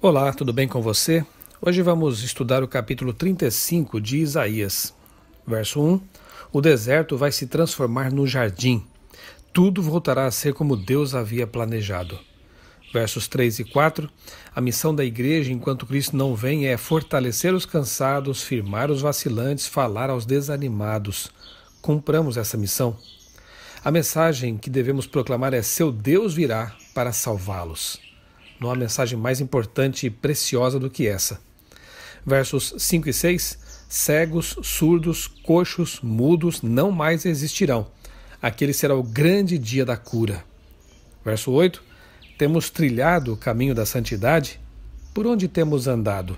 Olá, tudo bem com você? Hoje vamos estudar o capítulo 35 de Isaías. Verso 1: O deserto vai se transformar no jardim. Tudo voltará a ser como Deus havia planejado. Versos 3 e 4: A missão da igreja enquanto Cristo não vem é fortalecer os cansados, firmar os vacilantes, falar aos desanimados. Cumpramos essa missão. A mensagem que devemos proclamar é: Seu Deus virá para salvá-los. Não há mensagem mais importante e preciosa do que essa. Versos 5 e 6: Cegos, surdos, coxos, mudos não mais existirão. Aquele será o grande dia da cura. Verso 8: Temos trilhado o caminho da santidade? Por onde temos andado?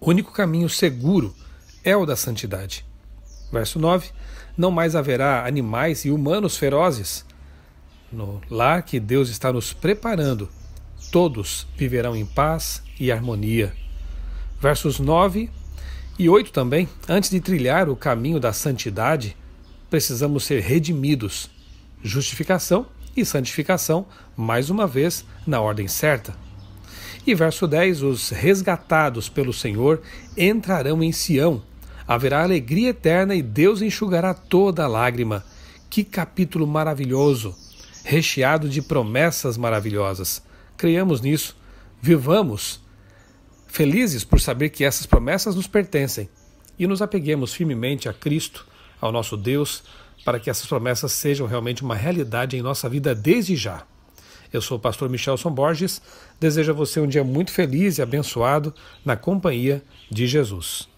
O único caminho seguro é o da santidade. Verso 9: Não mais haverá animais e humanos ferozes no lar que Deus está nos preparando todos viverão em paz e harmonia. Versos 9 e 8 também. Antes de trilhar o caminho da santidade, precisamos ser redimidos. Justificação e santificação, mais uma vez, na ordem certa. E verso 10: Os resgatados pelo Senhor entrarão em Sião. Haverá alegria eterna e Deus enxugará toda lágrima. Que capítulo maravilhoso, recheado de promessas maravilhosas. Creiamos nisso, vivamos felizes por saber que essas promessas nos pertencem e nos apeguemos firmemente a Cristo, ao nosso Deus, para que essas promessas sejam realmente uma realidade em nossa vida desde já. Eu sou o pastor Michelson Borges, desejo a você um dia muito feliz e abençoado na companhia de Jesus.